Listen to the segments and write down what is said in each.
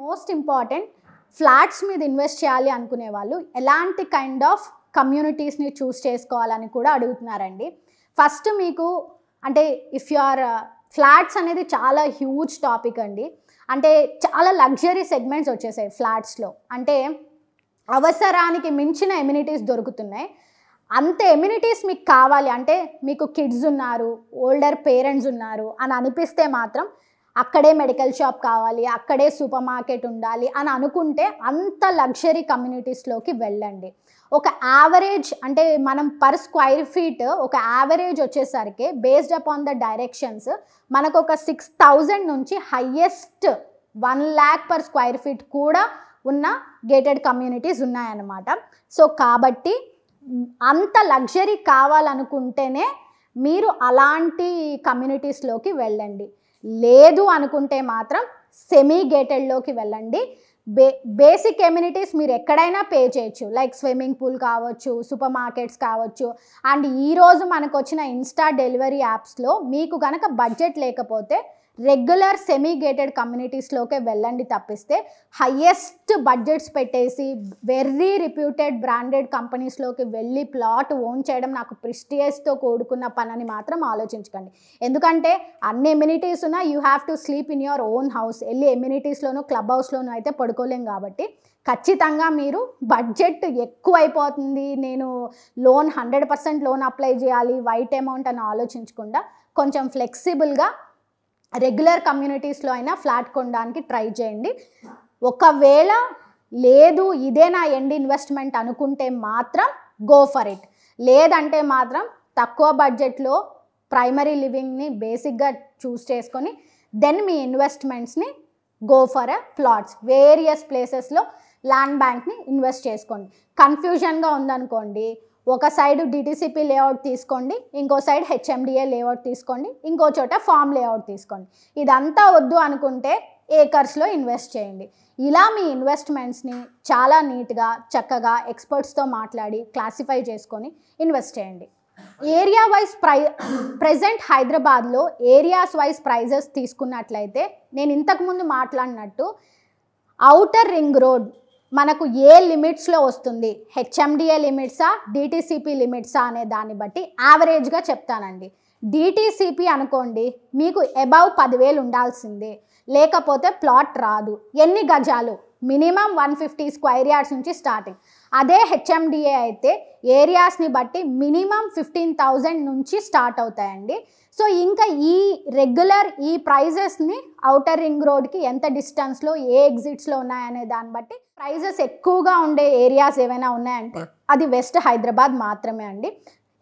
Most important flats మీద invest చేయాలి అనుకునే వాళ్ళు ఎలాంటి కైండ్ ఆఫ్ కమ్యూనిటీస్ని చూస్ చేసుకోవాలని కూడా అడుగుతున్నారండి ఫస్ట్ మీకు అంటే ఇఫ్ యు ఆర్ ఫ్లాట్స్ అనేది చాలా హ్యూజ్ టాపిక్ అండి అంటే చాలా లగ్జరీ సెగ్మెంట్స్ వచ్చేసాయి ఫ్లాట్స్లో అంటే అవసరానికి మించిన ఎమ్యూనిటీస్ దొరుకుతున్నాయి అంత ఎమ్యూనిటీస్ మీకు కావాలి అంటే మీకు కిడ్స్ ఉన్నారు ఓల్డర్ పేరెంట్స్ ఉన్నారు అని అనిపిస్తే మాత్రం అక్కడే మెడికల్ షాప్ కావాలి అక్కడే సూపర్ మార్కెట్ ఉండాలి అని అనుకుంటే అంత లగ్జరీ కమ్యూనిటీస్లోకి వెళ్ళండి ఒక యావరేజ్ అంటే మనం పర్ స్క్వైర్ ఫీట్ ఒక యావరేజ్ వచ్చేసరికి బేస్డ్ అపాన్ ద డైరెక్షన్స్ మనకు ఒక సిక్స్ థౌజండ్ నుంచి highest one lakh per square feet కూడా ఉన్న గేటెడ్ కమ్యూనిటీస్ ఉన్నాయన్నమాట సో కాబట్టి అంత లగ్జరీ కావాలనుకుంటేనే మీరు అలాంటి కమ్యూనిటీస్లోకి వెళ్ళండి లేదు అనుకుంటే మాత్రం సెమీ గేటెడ్లోకి వెళ్ళండి బే బేసిక్ ఎమ్యూనిటీస్ మీరు ఎక్కడైనా పే చేయొచ్చు లైక్ స్విమ్మింగ్ పూల్ కావచ్చు సూపర్ మార్కెట్స్ కావచ్చు అండ్ ఈరోజు మనకు వచ్చిన ఇన్స్టా డెలివరీ యాప్స్లో మీకు కనుక బడ్జెట్ లేకపోతే రెగ్యులర్ సెమీ గేటెడ్ కమ్యూనిటీస్లోకే వెళ్ళండి తప్పిస్తే హయ్యెస్ట్ బడ్జెట్స్ పెట్టేసి వెర్రీ రిప్యూటెడ్ బ్రాండెడ్ కంపెనీస్లోకి వెళ్ళి ప్లాట్ ఓన్ చేయడం నాకు ప్రిస్టియస్తో కూడుకున్న అని మాత్రం ఆలోచించకండి ఎందుకంటే అన్ని ఎమ్యూనిటీస్ ఉన్నా you have to sleep in your own house వెళ్ళి ఎమ్యూనిటీస్లోనూ క్లబ్ హౌస్లోనూ అయితే పడుకోలేం కాబట్టి ఖచ్చితంగా మీరు బడ్జెట్ ఎక్కువ అయిపోతుంది నేను loan hundred percent loan apply చేయాలి వైట్ అమౌంట్ అని ఆలోచించకుండా కొంచెం ఫ్లెక్సిబుల్గా రెగ్యులర్ కమ్యూనిటీస్లో అయినా ఫ్లాట్ కొనడానికి ట్రై చేయండి ఒకవేళ లేదు ఇదే నా ఎండ్ ఇన్వెస్ట్మెంట్ అనుకుంటే మాత్రం గో ఫర్ ఇట్ లేదంటే మాత్రం తక్కువ బడ్జెట్లో ప్రైమరీ లివింగ్ని బేసిక్గా చూస్ చేసుకొని దెన్ మీ ఇన్వెస్ట్మెంట్స్ని go for a plots various ప్లేసెస్లో ల్యాండ్ బ్యాంక్ని ఇన్వెస్ట్ చేసుకోండి కన్ఫ్యూజన్గా ఉందనుకోండి ఒక సైడ్ డిటీసీపీ లేఅవుట్ తీసుకోండి ఇంకో సైడ్ హెచ్ఎండిఏ లేఅవుట్ తీసుకోండి ఇంకో చోట ఫామ్ లేఅవుట్ తీసుకోండి ఇదంతా వద్దు అనుకుంటే ఏకర్స్లో ఇన్వెస్ట్ చేయండి ఇలా మీ ఇన్వెస్ట్మెంట్స్ని చాలా నీట్గా చక్కగా ఎక్స్పర్ట్స్తో మాట్లాడి క్లాసిఫై చేసుకొని ఇన్వెస్ట్ చేయండి ఏరియా వైజ్ ప్రై ప్రజెంట్ హైదరాబాద్లో ఏరియాస్ వైజ్ ప్రైజెస్ తీసుకున్నట్లయితే నేను ఇంతకుముందు మాట్లాడినట్టు అవుటర్ రింగ్ రోడ్ మనకు ఏ లిమిట్స్లో వస్తుంది హెచ్ఎండిఏ లిమిట్సా డిటీసీపీ లిమిట్సా అనే దాన్ని బట్టి యావరేజ్గా చెప్తానండి డిటీసీపీ అనుకోండి మీకు అబౌవ్ పదివేలు ఉండాల్సిందే లేకపోతే ప్లాట్ రాదు ఎన్ని గజాలు minimum one fifty square yards నుంచి స్టార్టింగ్ అదే హెచ్ఎండిఏ అయితే ఏరియాస్ని బట్టి మినిమం ఫిఫ్టీన్ థౌజండ్ నుంచి స్టార్ట్ అవుతాయండి సో ఇంకా ఈ రెగ్యులర్ ఈ ప్రైజెస్ని అవుటర్ రింగ్ రోడ్కి ఎంత డిస్టెన్స్లో ఏ ఎగ్జిట్స్లో ఉన్నాయనే దాన్ని బట్టి ప్రైజెస్ ఎక్కువగా ఉండే ఏరియాస్ ఏమైనా ఉన్నాయంటే అది వెస్ట్ హైదరాబాద్ మాత్రమే అండి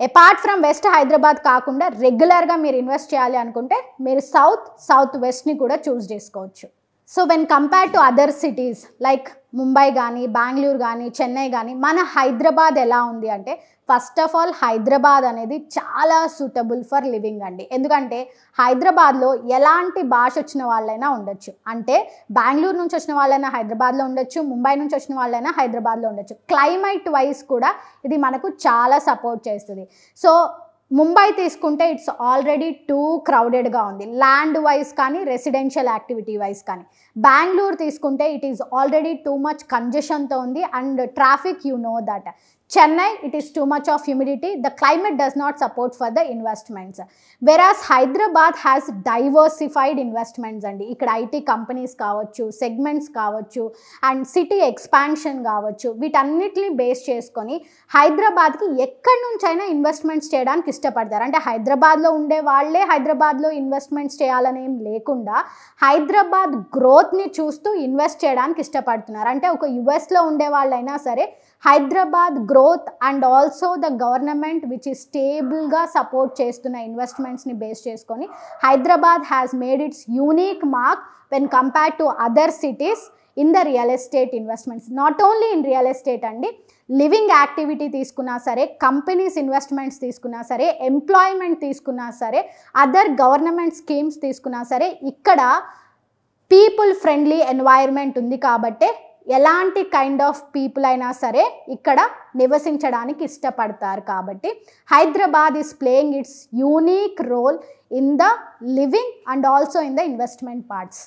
అపార్ట్ ఫ్రమ్ వెస్ట్ హైదరాబాద్ కాకుండా రెగ్యులర్గా మీరు ఇన్వెస్ట్ చేయాలి అనుకుంటే మీరు సౌత్ సౌత్ వెస్ట్ని కూడా చూస్ చేసుకోవచ్చు so when compare to other cities like Mumbai కానీ బెంగళూరు కానీ చెన్నై కానీ మన హైదరాబాద్ ఎలా ఉంది అంటే ఫస్ట్ ఆఫ్ ఆల్ హైదరాబాద్ అనేది చాలా సూటబుల్ ఫర్ లివింగ్ అండి ఎందుకంటే హైదరాబాద్లో ఎలాంటి భాష వచ్చిన వాళ్ళైనా ఉండొచ్చు అంటే బెంగళూరు నుంచి వచ్చిన వాళ్ళైనా హైదరాబాద్లో ఉండొచ్చు ముంబై నుంచి వచ్చిన వాళ్ళైనా హైదరాబాద్లో ఉండొచ్చు క్లైమేట్ వైజ్ కూడా ఇది మనకు చాలా సపోర్ట్ చేస్తుంది సో ముంబై తీసుకుంటే ఇట్స్ ఆల్రెడీ టూ క్రౌడెడ్గా ఉంది ల్యాండ్ వైజ్ కానీ రెసిడెన్షియల్ యాక్టివిటీ వైజ్ కానీ బెంగళూరు తీసుకుంటే it is already too much కంజెషన్తో ఉంది and traffic you know that Chennai, it is too much of humidity. The climate does not support for the investments. Whereas Hyderabad has diversified investments అండి ఇక్కడ IT companies కావచ్చు segments కావచ్చు and city expansion కావచ్చు వీటన్నిటిని base చేసుకొని హైదరాబాద్కి ఎక్కడి నుంచైనా ఇన్వెస్ట్మెంట్స్ చేయడానికి ఇష్టపడతారు అంటే హైదరాబాద్లో ఉండే వాళ్ళే హైదరాబాద్లో ఇన్వెస్ట్మెంట్స్ చేయాలనేం లేకుండా హైదరాబాద్ గ్రోత్ని చూస్తూ ఇన్వెస్ట్ చేయడానికి ఇష్టపడుతున్నారు అంటే ఒక యుఎస్లో ఉండే వాళ్ళైనా సరే Hyderabad growth and also the government which is స్టేబుల్గా సపోర్ట్ చేస్తున్న ఇన్వెస్ట్మెంట్స్ని బేస్ చేసుకొని Hyderabad has made its unique mark when compared to other cities in the real estate investments not only in real estate అండి లివింగ్ యాక్టివిటీ తీసుకున్నా సరే companies investments తీసుకున్నా సరే employment తీసుకున్నా సరే అదర్ గవర్నమెంట్ స్కీమ్స్ తీసుకున్నా సరే ఇక్కడ పీపుల్ ఫ్రెండ్లీ ఎన్వైర్న్మెంట్ ఉంది కాబట్టే ఎలాంటి కైండ్ ఆఫ్ పీపుల్ అయినా సరే ఇక్కడ నివసించడానికి ఇష్టపడతారు కాబట్టి Hyderabad is playing its unique role in the living and also in the investment parts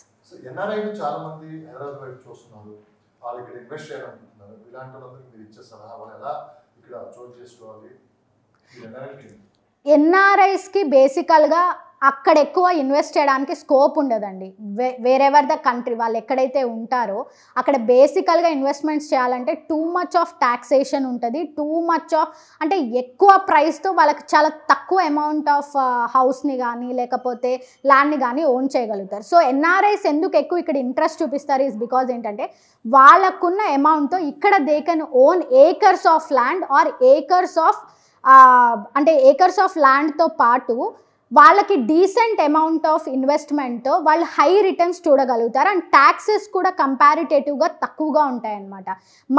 ఎన్ఆర్ఐస్కి బేసికల్గా అక్కడ ఎక్కువ ఇన్వెస్ట్ చేయడానికి స్కోప్ ఉండదండి వే వేరెవర్ ద కంట్రీ వాళ్ళు ఎక్కడైతే ఉంటారో అక్కడ బేసికల్గా ఇన్వెస్ట్మెంట్స్ చేయాలంటే టూ మచ్ ఆఫ్ ట్యాక్సేషన్ ఉంటుంది టూ మచ్ ఆఫ్ అంటే ఎక్కువ ప్రైస్తో వాళ్ళకి చాలా తక్కువ అమౌంట్ ఆఫ్ హౌస్ని కానీ లేకపోతే ల్యాండ్ని కానీ ఓన్ చేయగలుగుతారు సో ఎన్ఆర్ఐస్ ఎందుకు ఎక్కువ ఇక్కడ ఇంట్రెస్ట్ చూపిస్తారు ఈజ్ బికాజ్ ఏంటంటే వాళ్ళకున్న అమౌంట్తో ఇక్కడ they can own acres of land or acres of అంటే ఏకర్స్ ఆఫ్ ల్యాండ్తో పాటు వాళ్ళకి డీసెంట్ అమౌంట్ ఆఫ్ ఇన్వెస్ట్మెంట్ వాళ్ళు హై రిటర్న్స్ చూడగలుగుతారు అండ్ ట్యాక్సెస్ కూడా కంపారిటేటివ్గా తక్కువగా ఉంటాయన్నమాట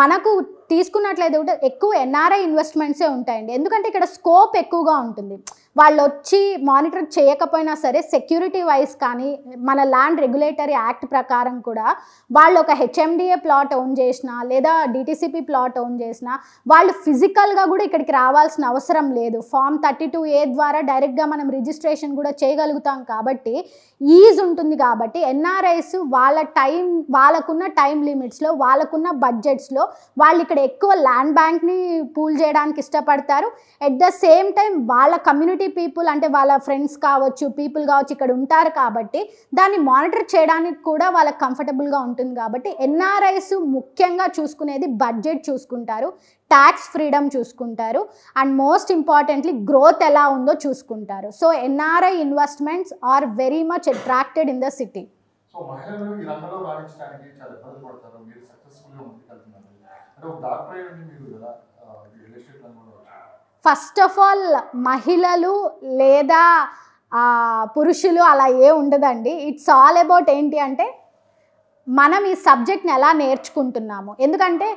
మనకు తీసుకున్నట్లయితే ఎక్కువ ఎన్ఆర్ఐ ఇన్వెస్ట్మెంట్సే ఉంటాయండి ఎందుకంటే ఇక్కడ స్కోప్ ఎక్కువగా ఉంటుంది వాళ్ళు వచ్చి మానిటర్ చేయకపోయినా సరే సెక్యూరిటీ వైజ్ కానీ మన ల్యాండ్ రెగ్యులేటరీ యాక్ట్ ప్రకారం కూడా వాళ్ళు ఒక హెచ్ఎండిఏ ప్లాట్ ఓన్ చేసినా లేదా డిటిసిపి ప్లాట్ ఓన్ చేసినా వాళ్ళు ఫిజికల్గా కూడా ఇక్కడికి రావాల్సిన అవసరం లేదు ఫామ్ థర్టీ టూ ఏ ద్వారా డైరెక్ట్గా మనం రిజిస్ట్రేషన్ కూడా చేయగలుగుతాం కాబట్టి ఈజ్ ఉంటుంది కాబట్టి ఎన్ఆర్ఐస్ వాళ్ళ టైం వాళ్ళకున్న టైం లిమిట్స్లో వాళ్ళకున్న బడ్జెట్స్లో వాళ్ళు ఇక్కడ ఎక్కువ ల్యాండ్ బ్యాంక్ని పూల్ చేయడానికి ఇష్టపడతారు ఎట్ ద సేమ్ టైం వాళ్ళ కమ్యూనిటీ కమ్యూనిటీ పీపుల్ అంటే వాళ్ళ ఫ్రెండ్స్ కావచ్చు పీపుల్ కావచ్చు ఇక్కడ ఉంటారు కాబట్టి దాన్ని మానిటర్ చేయడానికి కూడా వాళ్ళకి కంఫర్టబుల్గా ఉంటుంది కాబట్టి ఎన్ఆర్ఐస్ ముఖ్యంగా చూసుకునేది బడ్జెట్ చూసుకుంటారు ట్యాక్స్ ఫ్రీడమ్ చూసుకుంటారు అండ్ మోస్ట్ ఇంపార్టెంట్లీ గ్రోత్ ఎలా ఉందో చూసుకుంటారు so NRI investments are very much attracted in the city అంటే ఒక డాక్టర్ అయ్యండి మీరు కదా రియల్ ఎస్టేట్ రంగంలో ఫస్ట్ ఆఫ్ ఆల్ మహిళలు లేదా పురుషులు అలా ఏ ఉండదండి ఇట్స్ ఆల్ అబౌట్ ఏంటి అంటే మనం ఈ సబ్జెక్ట్ని ఎలా నేర్చుకుంటున్నాము ఎందుకంటే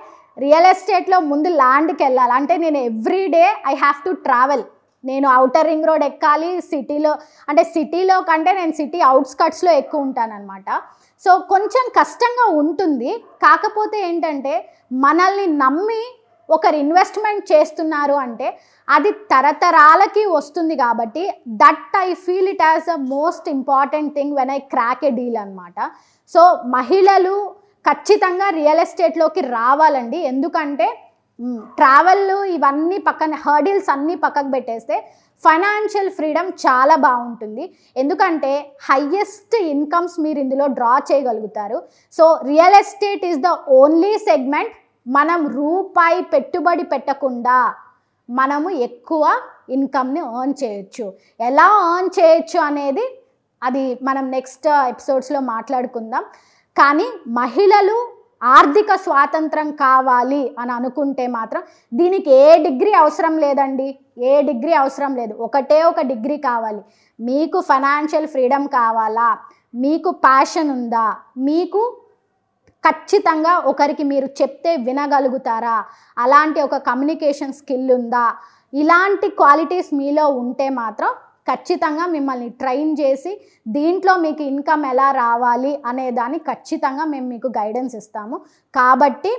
రియల్ ఎస్టేట్లో ముందు ల్యాండ్కి వెళ్ళాలి అంటే నేను every day I have to travel నేను అవుటర్ రింగ్ రోడ్ ఎక్కాలి సిటీలో అంటే సిటీలో కంటే నేను సిటీ అవుట్స్కట్స్లో ఎక్కువ ఉంటానన్నమాట సో కొంచెం కష్టంగా ఉంటుంది కాకపోతే ఏంటంటే మనల్ని నమ్మి ఒకరు ఇన్వెస్ట్మెంట్ చేస్తున్నారు అంటే అది తరతరాలకి వస్తుంది కాబట్టి that I feel it as a most important thing when I crack a deal అనమాట సో మహిళలు ఖచ్చితంగా రియల్ ఎస్టేట్లోకి రావాలండి ఎందుకంటే ట్రావెల్ ఇవన్నీ పక్కన హర్డిల్స్ అన్నీ పక్కకు పెట్టేస్తే ఫైనాన్షియల్ ఫ్రీడమ్ చాలా బాగుంటుంది ఎందుకంటే హయ్యెస్ట్ ఇన్కమ్స్ మీరు ఇందులో డ్రా చేయగలుగుతారు so real estate is the only segment మనం రూపాయి పెట్టుబడి పెట్టకుండా మనము ఎక్కువ ఇన్కమ్ని ఆర్న్ చేయొచ్చు ఎలా ఆర్న్ చేయొచ్చు అనేది అది మనం నెక్స్ట్ ఎపిసోడ్స్లో మాట్లాడుకుందాం కానీ మహిళలు ఆర్థిక స్వాతంత్రం కావాలి అని అనుకుంటే మాత్రం దీనికి ఏ డిగ్రీ అవసరం లేదండి ఏ డిగ్రీ అవసరం లేదు ఒకటే ఒక డిగ్రీ కావాలి మీకు ఫైనాన్షియల్ ఫ్రీడమ్ కావాలా మీకు ప్యాషన్ ఉందా మీకు ఖచ్చితంగా ఒకరికి మీరు చెప్తే వినగలుగుతారా అలాంటి ఒక కమ్యూనికేషన్ స్కిల్ ఉందా ఇలాంటి క్వాలిటీస్ మీలో ఉంటే మాత్రం ఖచ్చితంగా మిమ్మల్ని ట్రైన్ చేసి దీంట్లో మీకు ఇన్కమ్ ఎలా రావాలి అనే దాన్ని ఖచ్చితంగా మేము మీకు గైడెన్స్ ఇస్తాము కాబట్టి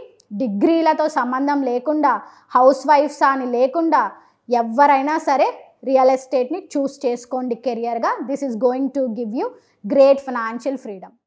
డిగ్రీలతో సంబంధం లేకుండా హౌస్ వైఫ్స్ అని లేకుండా ఎవరైనా సరే రియల్ ఎస్టేట్ని చూస్ చేసుకోండి కెరియర్గా this is going to give you great financial freedom